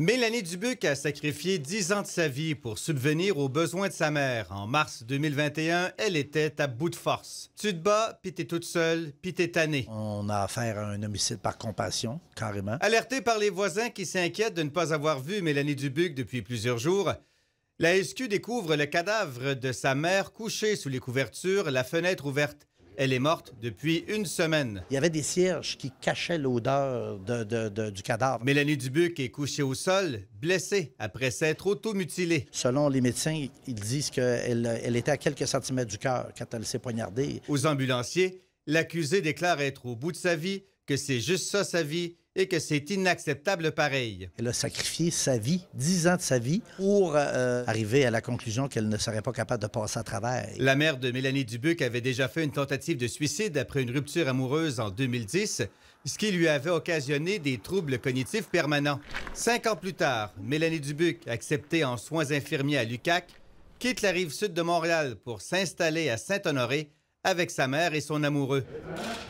Mélanie Dubuc a sacrifié 10 ans de sa vie pour subvenir aux besoins de sa mère. En mars 2021, elle était à bout de force. Tu te bats, puis t'es toute seule, puis t'es tannée. On a affaire à un homicide par compassion, carrément. Alertée par les voisins qui s'inquiètent de ne pas avoir vu Mélanie Dubuc depuis plusieurs jours, la SQ découvre le cadavre de sa mère couché sous les couvertures, la fenêtre ouverte. Elle est morte depuis une semaine. Il y avait des cierges qui cachaient l'odeur du cadavre. Mélanie Dubuc est couchée au sol, blessée, après s'être automutilée. Selon les médecins, ils disent qu'elle elle était à quelques centimètres du cœur quand elle s'est poignardée. Aux ambulanciers, l'accusée déclare être au bout de sa vie, que c'est juste ça sa vie que c'est inacceptable pareil. Elle a sacrifié sa vie, dix ans de sa vie, pour euh, arriver à la conclusion qu'elle ne serait pas capable de passer à travers. La mère de Mélanie Dubuc avait déjà fait une tentative de suicide après une rupture amoureuse en 2010 ce qui lui avait occasionné des troubles cognitifs permanents. Cinq ans plus tard, Mélanie Dubuc, acceptée en soins infirmiers à Lucac, quitte la rive sud de Montréal pour s'installer à Saint-Honoré avec sa mère et son amoureux.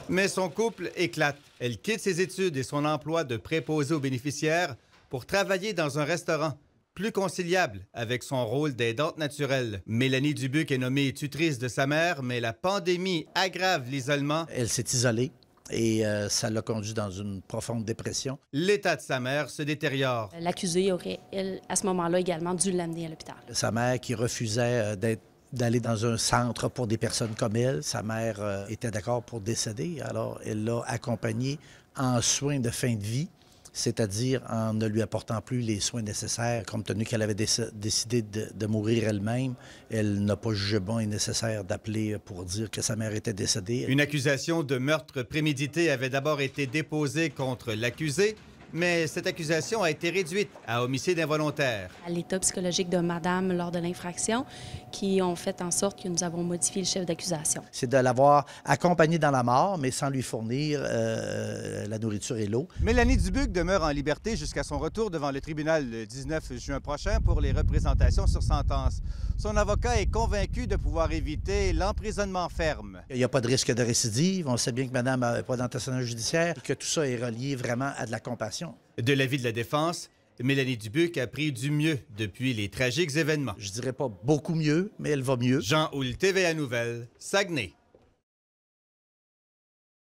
Mais son couple éclate. Elle quitte ses études et son emploi de préposé aux bénéficiaires pour travailler dans un restaurant, plus conciliable avec son rôle d'aidante naturelle. Mélanie Dubuc est nommée tutrice de sa mère, mais la pandémie aggrave l'isolement. Elle s'est isolée et euh, ça l'a conduit dans une profonde dépression. L'état de sa mère se détériore. L'accusé aurait, à ce moment-là également, dû l'amener à l'hôpital. Sa mère qui refusait euh, d'être d'aller dans un centre pour des personnes comme elle. Sa mère euh, était d'accord pour décéder, alors elle l'a accompagnée en soins de fin de vie, c'est-à-dire en ne lui apportant plus les soins nécessaires, compte tenu qu'elle avait décidé de, mourir elle-même. Elle, elle n'a pas jugé bon et nécessaire d'appeler pour dire que sa mère était décédée. Une accusation de meurtre prémédité avait d'abord été déposée contre l'accusé mais cette accusation a été réduite à homicide involontaire. À l'état psychologique de madame lors de l'infraction, qui ont fait en sorte que nous avons modifié le chef d'accusation. C'est de l'avoir accompagnée dans la mort, mais sans lui fournir euh, la nourriture et l'eau. Mélanie Dubuc demeure en liberté jusqu'à son retour devant le tribunal le 19 juin prochain pour les représentations sur sentence. Son avocat est convaincu de pouvoir éviter l'emprisonnement ferme. Il n'y a pas de risque de récidive. On sait bien que madame n'a pas d'antécédent judiciaire et que tout ça est relié vraiment à de la compassion. De l'avis de la Défense, Mélanie Dubuc a pris du mieux depuis les tragiques événements. Je dirais pas beaucoup mieux, mais elle va mieux. Jean Houle, TVA Nouvelle, Saguenay.